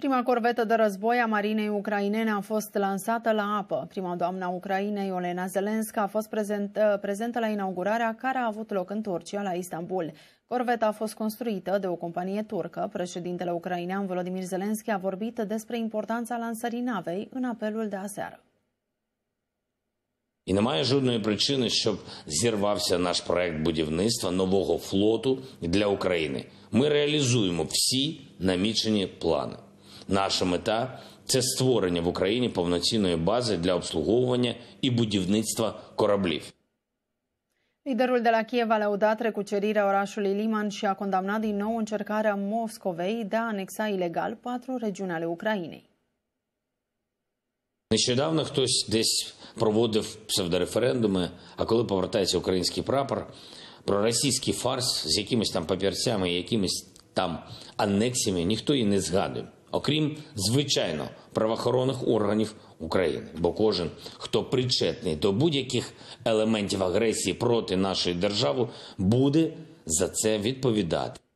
Prima corvetă de război a marinei ucrainene a fost lansată la apă. Prima doamna Ucrainei, Olena Zelenska, a fost prezent, uh, prezentă la inaugurarea care a avut loc în Turcia, la Istanbul. Corveta a fost construită de o companie turcă. Președintele ucrainean Volodymyr Zelenski, a vorbit despre importanța lansării navei în apelul de aseară. І немає жодної причини, щоб зірвався наш проект будівництва нового флоту для України. Ми реалізуємо всі намічені плани. Наша мета це створення в Україні повноцінної бази для обслуговування і будівництва кораблів. Liderul de la Kiev a lăudat recucerirea orașului Liman și a condamnat din nou încercarea Moscovei de a anexa ilegal patru regiuni ale Ucrainei. Нещодавно хтось десь проводив псевдореферендуми, а коли повертається український прапор, про російський фарс з якимись там папірцями, і якимись там анексіями, ніхто і не згадує окрім звичайно правоохоронних органів України. Бо кожен, хто причетний до будь-яких елементів агресії проти нашої держави, буде за це відповідати.